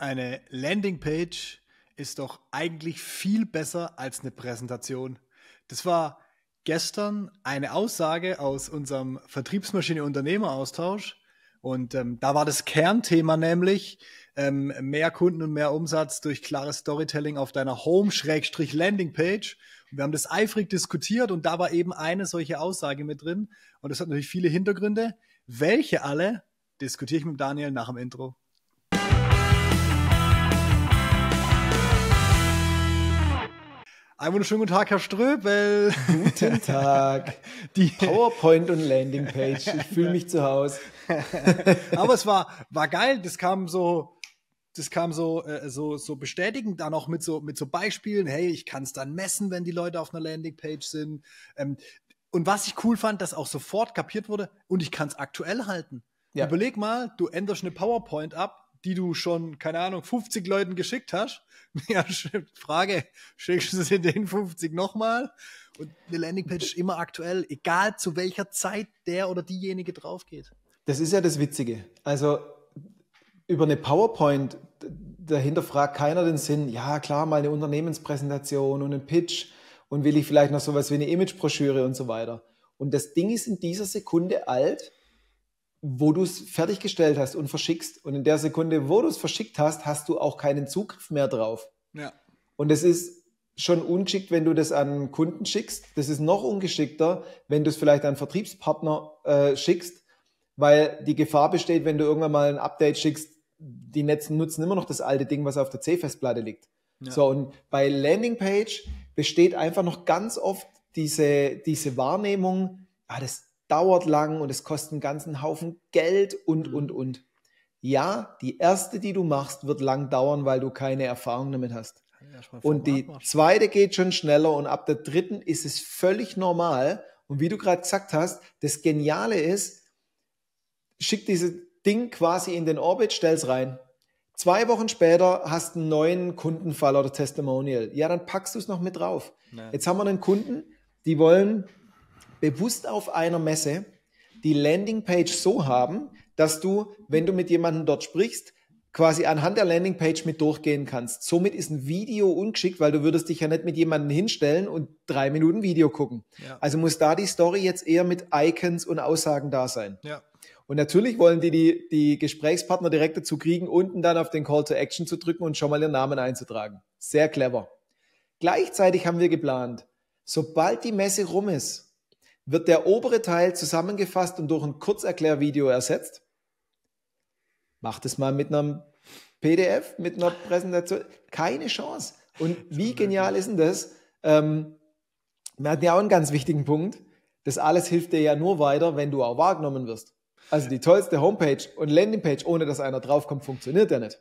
Eine Landingpage ist doch eigentlich viel besser als eine Präsentation. Das war gestern eine Aussage aus unserem Vertriebsmaschine-Unternehmer-Austausch. Und ähm, da war das Kernthema nämlich ähm, mehr Kunden und mehr Umsatz durch klares Storytelling auf deiner Home-Landingpage. Wir haben das eifrig diskutiert und da war eben eine solche Aussage mit drin. Und das hat natürlich viele Hintergründe. Welche alle diskutiere ich mit Daniel nach dem Intro. Einen wunderschönen guten Tag, Herr Ströbel. Guten Tag. Die PowerPoint und Landingpage. Ich fühle mich zu Hause. Aber es war, war geil. Das kam so, das kam so, äh, so, so bestätigend dann auch mit so, mit so Beispielen. Hey, ich kann es dann messen, wenn die Leute auf einer Landingpage sind. Ähm, und was ich cool fand, dass auch sofort kapiert wurde und ich kann es aktuell halten. Ja. Überleg mal, du änderst eine PowerPoint ab, die du schon, keine Ahnung, 50 Leuten geschickt hast. Ja, Frage, schickst du sie den 50 nochmal? Und eine Landingpage ist immer aktuell, egal zu welcher Zeit der oder diejenige drauf geht. Das ist ja das Witzige. Also über eine PowerPoint, dahinter fragt keiner den Sinn, ja klar, mal eine Unternehmenspräsentation und einen Pitch und will ich vielleicht noch sowas wie eine Imagebroschüre und so weiter. Und das Ding ist in dieser Sekunde alt wo du es fertiggestellt hast und verschickst. Und in der Sekunde, wo du es verschickt hast, hast du auch keinen Zugriff mehr drauf. Ja. Und es ist schon ungeschickt, wenn du das an Kunden schickst. Das ist noch ungeschickter, wenn du es vielleicht an Vertriebspartner äh, schickst, weil die Gefahr besteht, wenn du irgendwann mal ein Update schickst, die Netzen nutzen immer noch das alte Ding, was auf der C-Festplatte liegt. Ja. So, und bei Landingpage besteht einfach noch ganz oft diese, diese Wahrnehmung, ah, das, dauert lang und es kostet einen ganzen Haufen Geld und, mhm. und, und. Ja, die erste, die du machst, wird lang dauern, weil du keine Erfahrung damit hast. und die zweite geht schon schneller und ab der dritten ist es völlig normal. Und wie du gerade gesagt hast, das Geniale ist, schick dieses Ding quasi in den Orbit, stell's rein. Zwei Wochen später hast du einen neuen Kundenfall oder Testimonial. Ja, dann packst du es noch mit drauf. Nee. Jetzt haben wir einen Kunden, die wollen bewusst auf einer Messe die Landingpage so haben, dass du, wenn du mit jemandem dort sprichst, quasi anhand der Landingpage mit durchgehen kannst. Somit ist ein Video ungeschickt, weil du würdest dich ja nicht mit jemandem hinstellen und drei Minuten Video gucken. Ja. Also muss da die Story jetzt eher mit Icons und Aussagen da sein. Ja. Und natürlich wollen die, die die Gesprächspartner direkt dazu kriegen, unten dann auf den Call to Action zu drücken und schon mal ihren Namen einzutragen. Sehr clever. Gleichzeitig haben wir geplant, sobald die Messe rum ist, wird der obere Teil zusammengefasst und durch ein Kurzerklärvideo ersetzt. Macht es mal mit einem PDF, mit einer Präsentation. Keine Chance. Und wie genial ist denn das? Ähm, wir hatten ja auch einen ganz wichtigen Punkt. Das alles hilft dir ja nur weiter, wenn du auch wahrgenommen wirst. Also die tollste Homepage und Landingpage, ohne dass einer draufkommt, funktioniert ja nicht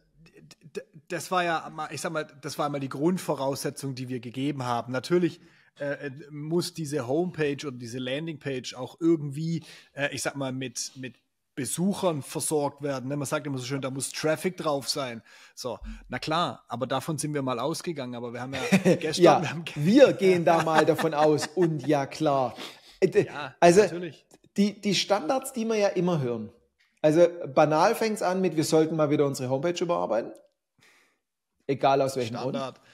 das war ja, ich sag mal, das war einmal die Grundvoraussetzung, die wir gegeben haben. Natürlich äh, äh, muss diese Homepage oder diese Landingpage auch irgendwie, äh, ich sag mal, mit, mit Besuchern versorgt werden. Ne? Man sagt immer so schön, da muss Traffic drauf sein. So, na klar, aber davon sind wir mal ausgegangen. Aber wir haben ja gestern. ja, wir, haben wir, gehen da mal davon aus. Und ja, klar. Äh, ja, also, natürlich. Die, die Standards, die wir ja immer hören. Also, banal fängt es an mit, wir sollten mal wieder unsere Homepage überarbeiten. Egal aus welchem Standard. Grund.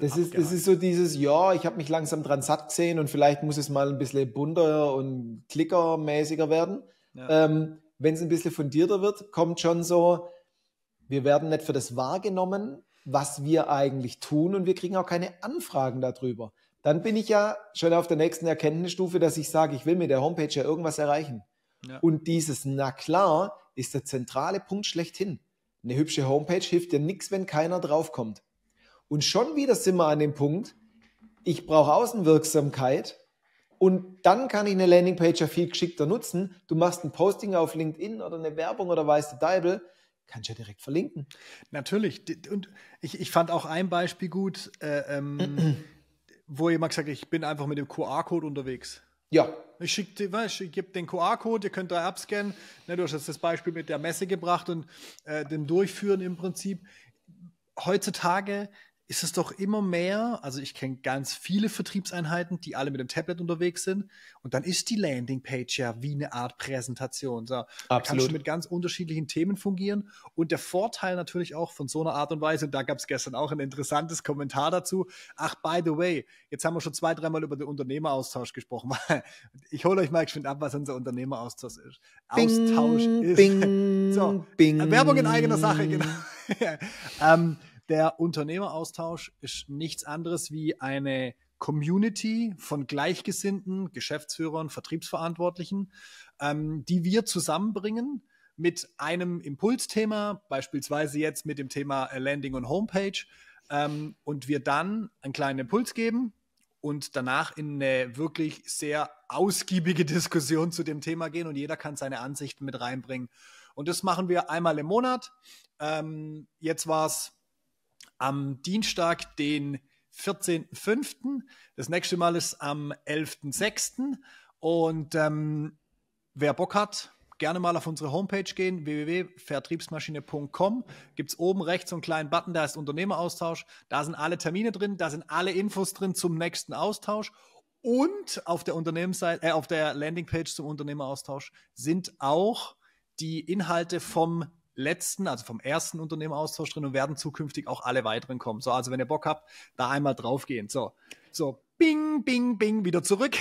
Das ist, das ist, so dieses, ja, ich habe mich langsam dran satt gesehen und vielleicht muss es mal ein bisschen bunter und klickermäßiger werden. Ja. Ähm, Wenn es ein bisschen fundierter wird, kommt schon so, wir werden nicht für das wahrgenommen, was wir eigentlich tun und wir kriegen auch keine Anfragen darüber. Dann bin ich ja schon auf der nächsten Erkenntnisstufe, dass ich sage, ich will mit der Homepage ja irgendwas erreichen. Ja. Und dieses Na klar ist der zentrale Punkt schlechthin. Eine hübsche Homepage hilft dir nichts, wenn keiner draufkommt. Und schon wieder sind wir an dem Punkt, ich brauche Außenwirksamkeit und dann kann ich eine Landingpage ja viel geschickter nutzen. Du machst ein Posting auf LinkedIn oder eine Werbung oder weißt du Deibel, kannst ja direkt verlinken. Natürlich. Und ich, ich fand auch ein Beispiel gut, äh, ähm, wo jemand gesagt hat, ich bin einfach mit dem QR-Code unterwegs. Ja. Ich schicke gebe den QR-Code, ihr könnt da abscannen. Ne, du hast jetzt das Beispiel mit der Messe gebracht und äh, dem Durchführen im Prinzip. Heutzutage ist es doch immer mehr, also ich kenne ganz viele Vertriebseinheiten, die alle mit dem Tablet unterwegs sind und dann ist die Landingpage ja wie eine Art Präsentation. So, da kannst du mit ganz unterschiedlichen Themen fungieren und der Vorteil natürlich auch von so einer Art und Weise, und da gab es gestern auch ein interessantes Kommentar dazu, ach by the way, jetzt haben wir schon zwei, dreimal über den Unternehmeraustausch gesprochen. ich hole euch mal geschwind ab, was unser Unternehmeraustausch ist. Bing, Austausch ist. Bing, so, Bing. Werbung in eigener Sache, genau. um, ähm, der Unternehmeraustausch ist nichts anderes wie eine Community von Gleichgesinnten, Geschäftsführern, Vertriebsverantwortlichen, ähm, die wir zusammenbringen mit einem Impulsthema, beispielsweise jetzt mit dem Thema äh, Landing und Homepage, ähm, und wir dann einen kleinen Impuls geben und danach in eine wirklich sehr ausgiebige Diskussion zu dem Thema gehen und jeder kann seine Ansichten mit reinbringen. Und das machen wir einmal im Monat. Ähm, jetzt war es am Dienstag, den 14.05. Das nächste Mal ist am 11.06. Und ähm, wer Bock hat, gerne mal auf unsere Homepage gehen, www.vertriebsmaschine.com. Gibt es oben rechts so einen kleinen Button, da ist Unternehmeraustausch. Da sind alle Termine drin, da sind alle Infos drin zum nächsten Austausch. Und auf der Unternehmensseite, äh, auf der Landingpage zum Unternehmeraustausch sind auch die Inhalte vom letzten, also vom ersten Unternehmeraustausch drin und werden zukünftig auch alle weiteren kommen. So, also wenn ihr Bock habt, da einmal draufgehen. So, so, bing, bing, bing, wieder zurück.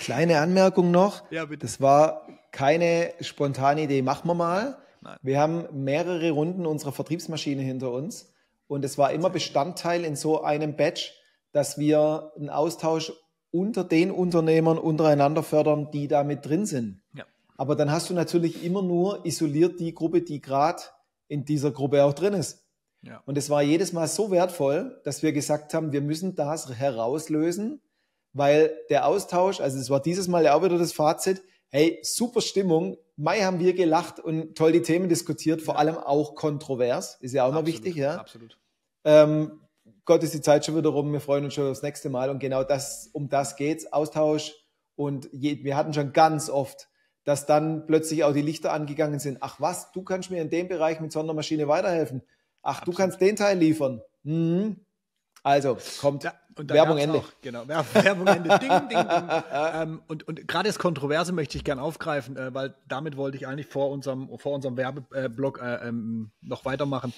Kleine Anmerkung noch. Ja, bitte. Das war keine spontane Idee, machen wir mal. Nein. Wir haben mehrere Runden unserer Vertriebsmaschine hinter uns und es war immer Bestandteil in so einem Batch, dass wir einen Austausch unter den Unternehmern untereinander fördern, die da mit drin sind. Ja. Aber dann hast du natürlich immer nur isoliert die Gruppe, die gerade in dieser Gruppe auch drin ist. Ja. Und es war jedes Mal so wertvoll, dass wir gesagt haben, wir müssen das herauslösen, weil der Austausch, also es war dieses Mal ja auch wieder das Fazit, hey, super Stimmung, Mai haben wir gelacht und toll die Themen diskutiert, vor allem auch kontrovers, ist ja auch noch wichtig, ja. Absolut. Ähm, Gott ist die Zeit schon wieder rum, wir freuen uns schon aufs nächste Mal und genau das, um das geht's, Austausch und je, wir hatten schon ganz oft dass dann plötzlich auch die Lichter angegangen sind. Ach was, du kannst mir in dem Bereich mit Sondermaschine weiterhelfen. Ach, Absolut. du kannst den Teil liefern. Mhm. Also, kommt. Ja, Werbung Ende. Auch, genau, Werbung Ende. Ding, ding, ding. Ähm, und und gerade das Kontroverse möchte ich gerne aufgreifen, äh, weil damit wollte ich eigentlich vor unserem, vor unserem Werbeblock äh, ähm, noch weitermachen.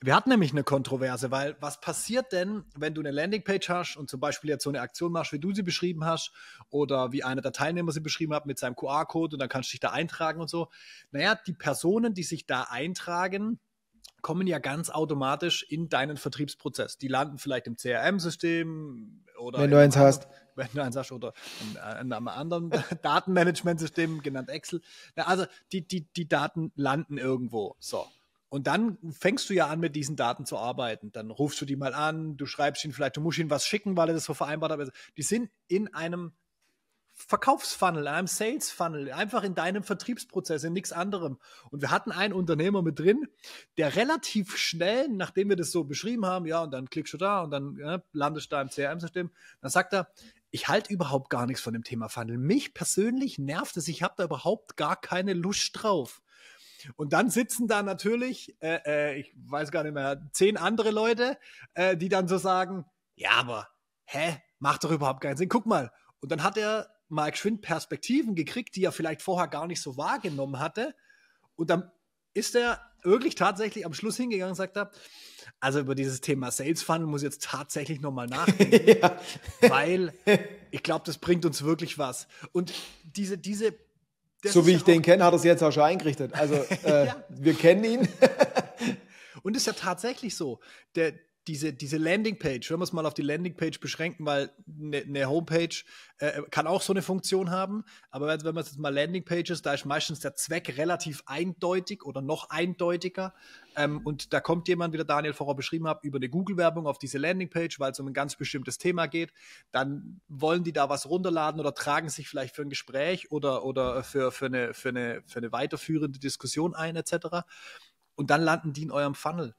Wir hatten nämlich eine Kontroverse, weil was passiert denn, wenn du eine Landingpage hast und zum Beispiel jetzt so eine Aktion machst, wie du sie beschrieben hast oder wie einer der Teilnehmer sie beschrieben hat mit seinem QR-Code und dann kannst du dich da eintragen und so. Naja, die Personen, die sich da eintragen, kommen ja ganz automatisch in deinen Vertriebsprozess. Die landen vielleicht im CRM-System oder. Wenn du eins hast. Wenn du eins hast oder in, äh, in einem anderen Datenmanagementsystem, genannt Excel. also die, die, die Daten landen irgendwo. So. Und dann fängst du ja an, mit diesen Daten zu arbeiten. Dann rufst du die mal an, du schreibst ihn vielleicht, du musst ihnen was schicken, weil er das so vereinbart hat. Also, die sind in einem Verkaufsfunnel, in einem Sales-Funnel, einfach in deinem Vertriebsprozess, in nichts anderem. Und wir hatten einen Unternehmer mit drin, der relativ schnell, nachdem wir das so beschrieben haben, ja, und dann klickst du da und dann ja, landest du da im CRM-System, dann sagt er, ich halte überhaupt gar nichts von dem Thema Funnel. Mich persönlich nervt es, ich habe da überhaupt gar keine Lust drauf. Und dann sitzen da natürlich, äh, äh, ich weiß gar nicht mehr, zehn andere Leute, äh, die dann so sagen, ja, aber, hä, macht doch überhaupt keinen Sinn, guck mal. Und dann hat er Mike Schwind Perspektiven gekriegt, die er vielleicht vorher gar nicht so wahrgenommen hatte. Und dann ist er wirklich tatsächlich am Schluss hingegangen und sagt hat, also über dieses Thema Sales Funnel muss ich jetzt tatsächlich nochmal nachdenken, ja. weil ich glaube, das bringt uns wirklich was. Und diese, diese das so wie ich ja den kenne, hat er es jetzt auch schon eingerichtet. Also äh, ja. wir kennen ihn. Und ist ja tatsächlich so. Der, diese, diese Landingpage, wenn wir es mal auf die Landingpage beschränken, weil eine ne Homepage äh, kann auch so eine Funktion haben, aber wenn, man es jetzt mal Landingpages, da ist meistens der Zweck relativ eindeutig oder noch eindeutiger ähm, und da kommt jemand, wie der Daniel vorher beschrieben hat, über eine Google-Werbung auf diese Landingpage, weil es um ein ganz bestimmtes Thema geht, dann wollen die da was runterladen oder tragen sich vielleicht für ein Gespräch oder, oder für, für, eine, für, eine, für eine weiterführende Diskussion ein etc. Und dann landen die in eurem Funnel.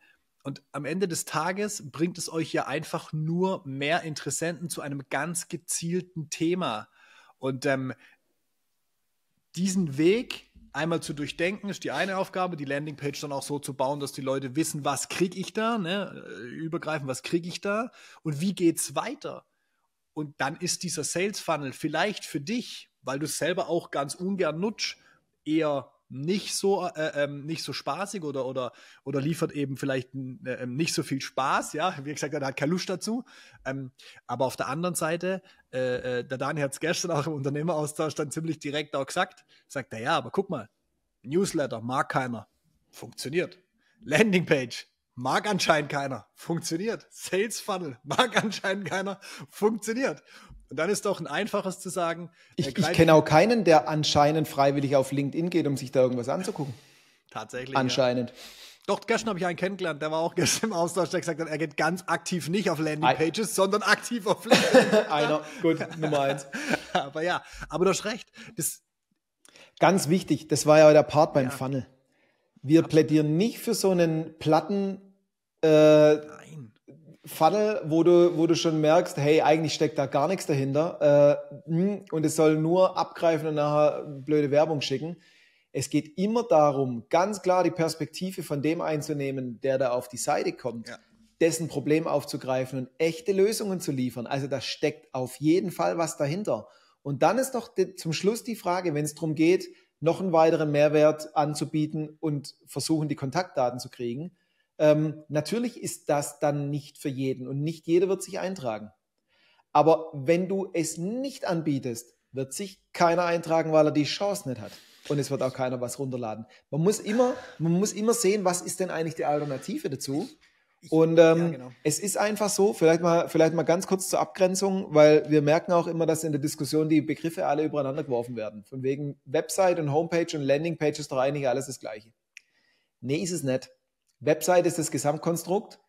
Und am Ende des Tages bringt es euch ja einfach nur mehr Interessenten zu einem ganz gezielten Thema. Und ähm, diesen Weg einmal zu durchdenken, ist die eine Aufgabe, die Landingpage dann auch so zu bauen, dass die Leute wissen, was kriege ich da, ne? Äh, übergreifen, was kriege ich da und wie geht es weiter. Und dann ist dieser Sales Funnel vielleicht für dich, weil du es selber auch ganz ungern nutzt, eher nicht so, äh, ähm, nicht so spaßig oder, oder, oder liefert eben vielleicht äh, ähm, nicht so viel Spaß. Ja, wie gesagt, er hat keine Lust dazu. Ähm, aber auf der anderen Seite, äh, äh der Daniel hat es gestern auch im Unternehmeraustausch dann ziemlich direkt auch gesagt, sagt er, ja, aber guck mal, Newsletter mag keiner, funktioniert. Landingpage mag anscheinend keiner, funktioniert. Sales Funnel mag anscheinend keiner, funktioniert. Und dann ist doch ein einfaches zu sagen. Ich, äh, ich kenne auch keinen, der anscheinend freiwillig auf LinkedIn geht, um sich da irgendwas anzugucken. Tatsächlich. Anscheinend. Ja. Doch, gestern habe ich einen kennengelernt, der war auch gestern im Austausch, der gesagt hat, er geht ganz aktiv nicht auf Landingpages, sondern aktiv auf LinkedIn. Einer, gut, Nummer eins. aber ja, aber du hast recht. Das ganz wichtig, das war ja der Part beim ja. Funnel. Wir Absolut. plädieren nicht für so einen platten äh, Nein. Funnel, wo du, wo du schon merkst, hey, eigentlich steckt da gar nichts dahinter äh, hm, und es soll nur abgreifen und nachher blöde Werbung schicken. Es geht immer darum, ganz klar die Perspektive von dem einzunehmen, der da auf die Seite kommt, ja. dessen Problem aufzugreifen und echte Lösungen zu liefern. Also da steckt auf jeden Fall was dahinter. Und dann ist doch zum Schluss die Frage, wenn es darum geht, noch einen weiteren Mehrwert anzubieten und versuchen, die Kontaktdaten zu kriegen, ähm, natürlich ist das dann nicht für jeden und nicht jeder wird sich eintragen. Aber wenn du es nicht anbietest, wird sich keiner eintragen, weil er die Chance nicht hat. Und es wird auch keiner was runterladen. Man muss immer, man muss immer sehen, was ist denn eigentlich die Alternative dazu. Und ähm, ja, genau. es ist einfach so, vielleicht mal, vielleicht mal ganz kurz zur Abgrenzung, weil wir merken auch immer, dass in der Diskussion die Begriffe alle übereinander geworfen werden. Von wegen Website und Homepage und Landingpage ist doch eigentlich alles das Gleiche. Nee, ist es nicht. Website ist das Gesamtkonstrukt.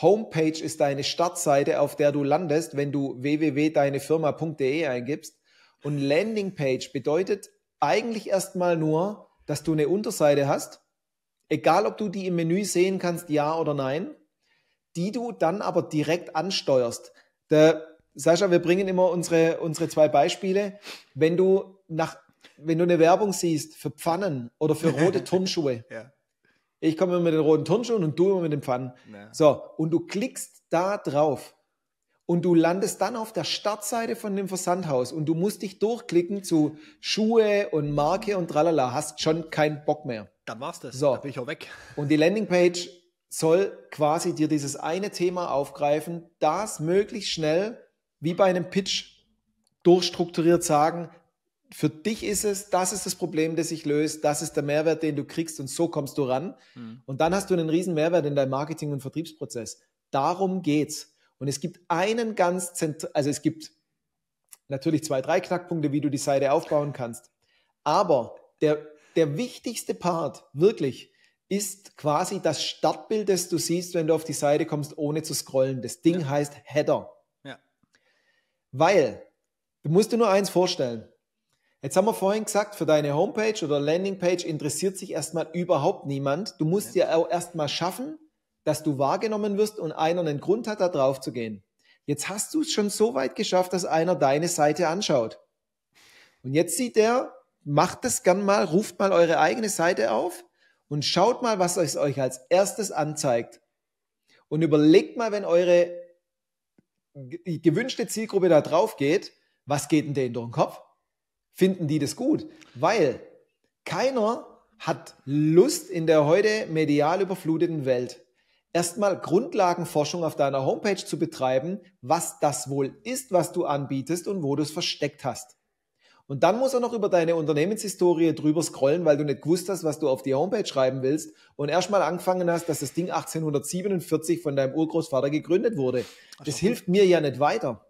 Homepage ist deine Startseite, auf der du landest, wenn du www.deinefirma.de eingibst. Und Landingpage bedeutet eigentlich erstmal nur, dass du eine Unterseite hast, egal ob du die im Menü sehen kannst, ja oder nein, die du dann aber direkt ansteuerst. Der Sascha, wir bringen immer unsere, unsere zwei Beispiele. Wenn du, nach, wenn du eine Werbung siehst für Pfannen oder für rote Turnschuhe, ja. Ich komme immer mit den roten Turnschuhen und du immer mit den Pfannen. Ja. So, und du klickst da drauf und du landest dann auf der Startseite von dem Versandhaus und du musst dich durchklicken zu Schuhe und Marke und tralala, hast schon keinen Bock mehr. Dann war's das. So. Da bin ich auch weg. Und die Landingpage soll quasi dir dieses eine Thema aufgreifen, das möglichst schnell wie bei einem Pitch durchstrukturiert sagen, für dich ist es, das ist das Problem, das sich löst, das ist der Mehrwert, den du kriegst und so kommst du ran. Mhm. Und dann hast du einen riesen Mehrwert in deinem Marketing- und Vertriebsprozess. Darum geht's. Und es gibt einen ganz zentralen, also es gibt natürlich zwei, drei Knackpunkte, wie du die Seite aufbauen kannst. Aber der, der wichtigste Part, wirklich, ist quasi das Startbild, das du siehst, wenn du auf die Seite kommst, ohne zu scrollen. Das Ding ja. heißt Header. Ja. Weil, du musst dir nur eins vorstellen. Jetzt haben wir vorhin gesagt, für deine Homepage oder Landingpage interessiert sich erstmal überhaupt niemand. Du musst ja auch erstmal schaffen, dass du wahrgenommen wirst und einer einen Grund hat, da drauf zu gehen. Jetzt hast du es schon so weit geschafft, dass einer deine Seite anschaut. Und jetzt sieht er, macht das gern mal, ruft mal eure eigene Seite auf und schaut mal, was es euch als erstes anzeigt. Und überlegt mal, wenn eure gewünschte Zielgruppe da drauf geht, was geht denn denen durch den Kopf? finden die das gut, weil keiner hat Lust in der heute medial überfluteten Welt erstmal Grundlagenforschung auf deiner Homepage zu betreiben, was das wohl ist, was du anbietest und wo du es versteckt hast. Und dann muss er noch über deine Unternehmenshistorie drüber scrollen, weil du nicht gewusst hast, was du auf die Homepage schreiben willst und erstmal angefangen hast, dass das Ding 1847 von deinem Urgroßvater gegründet wurde. Das hilft mir ja nicht weiter.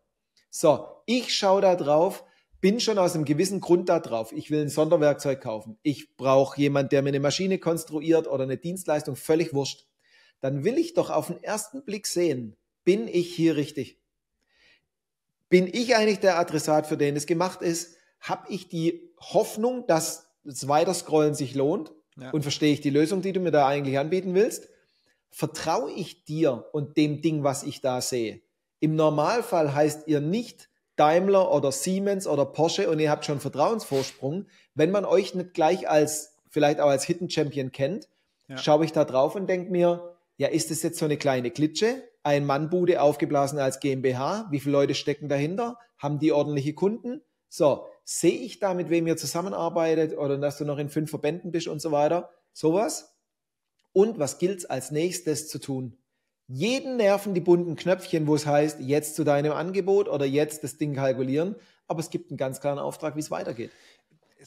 So, ich schaue da drauf, bin schon aus einem gewissen Grund da drauf. Ich will ein Sonderwerkzeug kaufen. Ich brauche jemand, der mir eine Maschine konstruiert oder eine Dienstleistung, völlig wurscht. Dann will ich doch auf den ersten Blick sehen, bin ich hier richtig? Bin ich eigentlich der Adressat, für den es gemacht ist? Habe ich die Hoffnung, dass das Weiterscrollen sich lohnt? Ja. Und verstehe ich die Lösung, die du mir da eigentlich anbieten willst? Vertraue ich dir und dem Ding, was ich da sehe? Im Normalfall heißt ihr nicht, Daimler oder Siemens oder Porsche und ihr habt schon Vertrauensvorsprung. Wenn man euch nicht gleich als, vielleicht auch als Hidden Champion kennt, ja. schaue ich da drauf und denke mir, ja, ist das jetzt so eine kleine Klitsche? Ein Mannbude aufgeblasen als GmbH? Wie viele Leute stecken dahinter? Haben die ordentliche Kunden? So, sehe ich da, mit wem ihr zusammenarbeitet oder dass du noch in fünf Verbänden bist und so weiter? Sowas? Und was gilt es als nächstes zu tun? jeden nerven die bunten Knöpfchen, wo es heißt, jetzt zu deinem Angebot oder jetzt das Ding kalkulieren. Aber es gibt einen ganz klaren Auftrag, wie es weitergeht.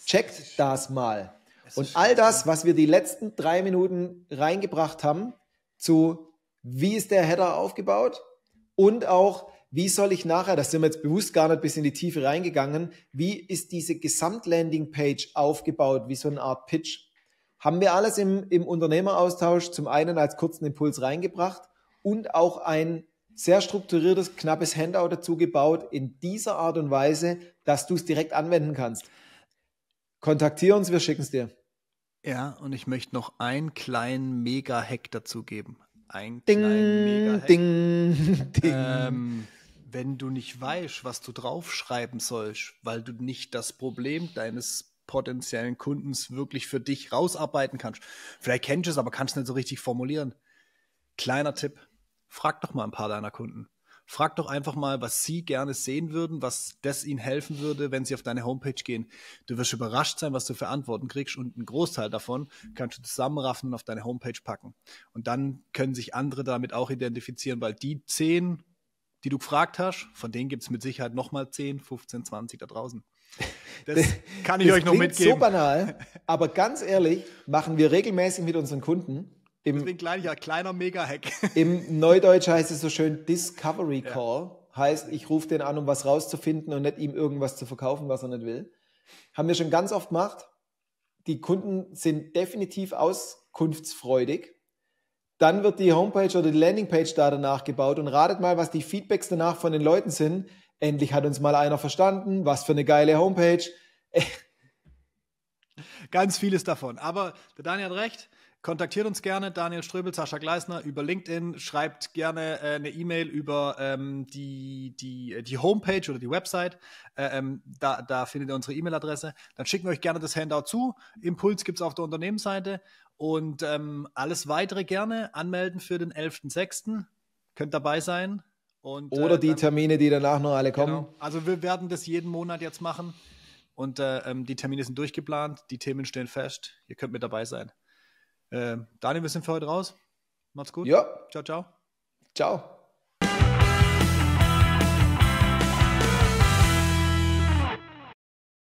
Checkt das mal. Und all das, was wir die letzten drei Minuten reingebracht haben, zu wie ist der Header aufgebaut und auch wie soll ich nachher, das sind wir jetzt bewusst gar nicht bis in die Tiefe reingegangen, wie ist diese Gesamtlandingpage aufgebaut, wie so eine Art Pitch? Haben wir alles im, im Unternehmeraustausch zum einen als kurzen Impuls reingebracht und auch ein sehr strukturiertes, knappes Handout dazu gebaut, in dieser Art und Weise, dass du es direkt anwenden kannst. Kontaktiere uns, wir schicken es dir. Ja, und ich möchte noch einen kleinen Mega-Hack dazu geben. Ein ding, Mega-Hack. Ding, ding. Ähm, wenn du nicht weißt, was du draufschreiben sollst, weil du nicht das Problem deines potenziellen Kundens wirklich für dich rausarbeiten kannst. Vielleicht kennst du es, aber kannst es nicht so richtig formulieren. Kleiner Tipp, Frag doch mal ein paar deiner Kunden. Frag doch einfach mal, was sie gerne sehen würden, was das ihnen helfen würde, wenn sie auf deine Homepage gehen. Du wirst überrascht sein, was du für Antworten kriegst und einen Großteil davon kannst du zusammenraffen und auf deine Homepage packen. Und dann können sich andere damit auch identifizieren, weil die zehn, die du gefragt hast, von denen gibt es mit Sicherheit nochmal 10, 15, 20 da draußen. Das kann ich das euch noch mitgeben. so banal, aber ganz ehrlich, machen wir regelmäßig mit unseren Kunden. Im, Deswegen klein, ja, kleiner Mega-Hack. Im Neudeutsch heißt es so schön Discovery Call. Ja. Heißt, ich rufe den an, um was rauszufinden und nicht ihm irgendwas zu verkaufen, was er nicht will. Haben wir schon ganz oft gemacht. Die Kunden sind definitiv auskunftsfreudig. Dann wird die Homepage oder die Landingpage da danach gebaut und ratet mal, was die Feedbacks danach von den Leuten sind. Endlich hat uns mal einer verstanden. Was für eine geile Homepage. Ganz vieles davon. Aber der Daniel hat recht. Kontaktiert uns gerne, Daniel Ströbel, Sascha Gleisner, über LinkedIn. Schreibt gerne äh, eine E-Mail über ähm, die, die, äh, die Homepage oder die Website. Äh, ähm, da, da findet ihr unsere E-Mail-Adresse. Dann schicken wir euch gerne das Handout zu. Impuls gibt es auf der Unternehmensseite. Und ähm, alles weitere gerne anmelden für den 11.06. Könnt dabei sein. Und, äh, Oder äh, die Termine, die danach noch alle kommen. Genau. Also wir werden das jeden Monat jetzt machen. Und äh, ähm, die Termine sind durchgeplant, die Themen stehen fest. Ihr könnt mit dabei sein. Äh, Daniel, wir sind für heute raus. Macht's gut. Ja. Ciao, ciao. Ciao.